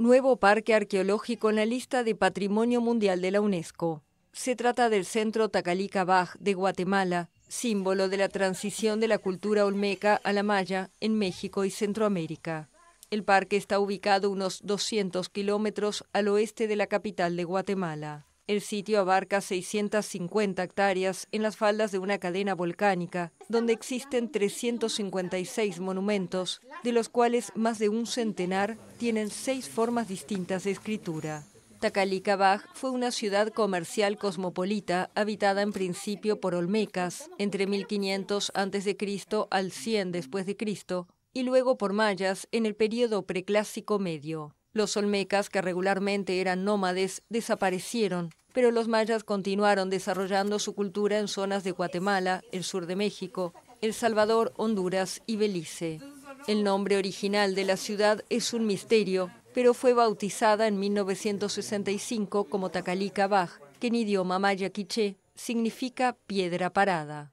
nuevo parque arqueológico en la lista de Patrimonio Mundial de la UNESCO. Se trata del centro Tacalica Baj de Guatemala, símbolo de la transición de la cultura olmeca a la maya en México y Centroamérica. El parque está ubicado unos 200 kilómetros al oeste de la capital de Guatemala. El sitio abarca 650 hectáreas en las faldas de una cadena volcánica, donde existen 356 monumentos, de los cuales más de un centenar tienen seis formas distintas de escritura. Takalikabaj fue una ciudad comercial cosmopolita habitada en principio por olmecas entre 1500 a.C. al 100 después de Cristo y luego por mayas en el periodo preclásico medio. Los olmecas, que regularmente eran nómades, desaparecieron, pero los mayas continuaron desarrollando su cultura en zonas de Guatemala, el sur de México, El Salvador, Honduras y Belice. El nombre original de la ciudad es un misterio, pero fue bautizada en 1965 como Tacalica Baj, que en idioma maya quiché significa piedra parada.